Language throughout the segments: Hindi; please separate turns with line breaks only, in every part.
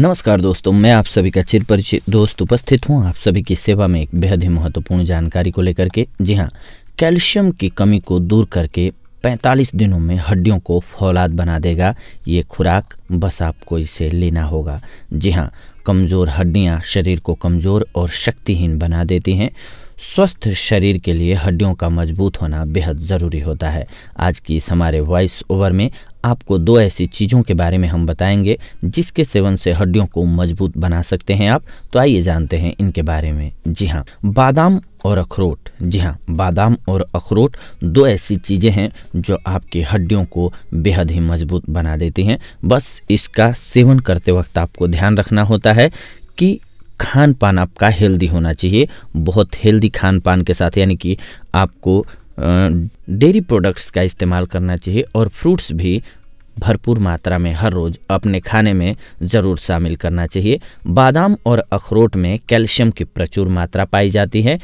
नमस्कार दोस्तों मैं आप सभी का चिर परिचित दोस्त उपस्थित हूँ आप सभी की सेवा में एक बेहद ही महत्वपूर्ण जानकारी को लेकर के जी हाँ कैल्शियम की कमी को दूर करके 45 दिनों में हड्डियों को फौलाद बना देगा ये खुराक बस आपको इसे लेना होगा जी हाँ कमज़ोर हड्डियाँ शरीर को कमज़ोर और शक्तिहीन बना देती हैं स्वस्थ शरीर के लिए हड्डियों का मजबूत होना बेहद ज़रूरी होता है आज की इस हमारे वॉइस ओवर में आपको दो ऐसी चीज़ों के बारे में हम बताएंगे जिसके सेवन से हड्डियों को मजबूत बना सकते हैं आप तो आइए जानते हैं इनके बारे में जी हाँ बादाम और अखरोट जी हाँ बादाम और अखरोट दो ऐसी चीज़ें हैं जो आपकी हड्डियों को बेहद ही मजबूत बना देती हैं बस इसका सेवन करते वक्त आपको ध्यान रखना होता है कि खान पान आपका हेल्दी होना चाहिए बहुत हेल्दी खान पान के साथ यानी कि आपको डेयरी प्रोडक्ट्स का इस्तेमाल करना चाहिए और फ्रूट्स भी भरपूर मात्रा में हर रोज़ अपने खाने में ज़रूर शामिल करना चाहिए बादाम और अखरोट में कैल्शियम की प्रचुर मात्रा पाई जाती है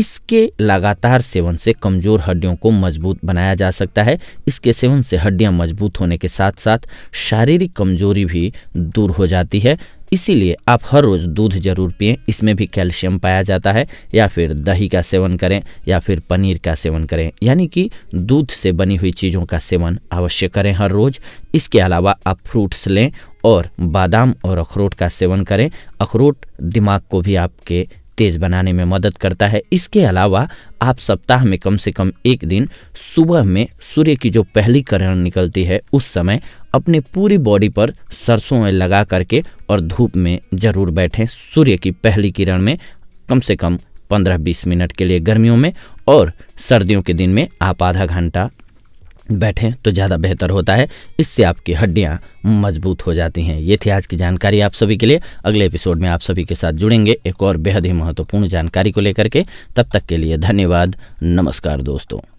इसके लगातार सेवन से कमज़ोर हड्डियों को मजबूत बनाया जा सकता है इसके सेवन से हड्डियां मजबूत होने के साथ साथ शारीरिक कमजोरी भी दूर हो जाती है इसीलिए आप हर रोज़ दूध जरूर पिए इसमें भी कैल्शियम पाया जाता है या फिर दही का सेवन करें या फिर पनीर का सेवन करें यानी कि दूध से बनी हुई चीज़ों का सेवन अवश्य करें हर रोज़ इसके अलावा आप फ्रूट्स लें और बादाम और अखरोट का सेवन करें अखरोट दिमाग को भी आपके तेज़ बनाने में मदद करता है इसके अलावा आप सप्ताह में कम से कम एक दिन सुबह में सूर्य की जो पहली करण निकलती है उस समय अपने पूरी बॉडी पर सरसों ऑयल लगा करके और धूप में ज़रूर बैठें सूर्य की पहली किरण में कम से कम 15-20 मिनट के लिए गर्मियों में और सर्दियों के दिन में आप आधा घंटा बैठें तो ज़्यादा बेहतर होता है इससे आपकी हड्डियाँ मजबूत हो जाती हैं ये थी आज की जानकारी आप सभी के लिए अगले एपिसोड में आप सभी के साथ जुड़ेंगे एक और बेहद ही महत्वपूर्ण जानकारी को लेकर के तब तक के लिए धन्यवाद नमस्कार दोस्तों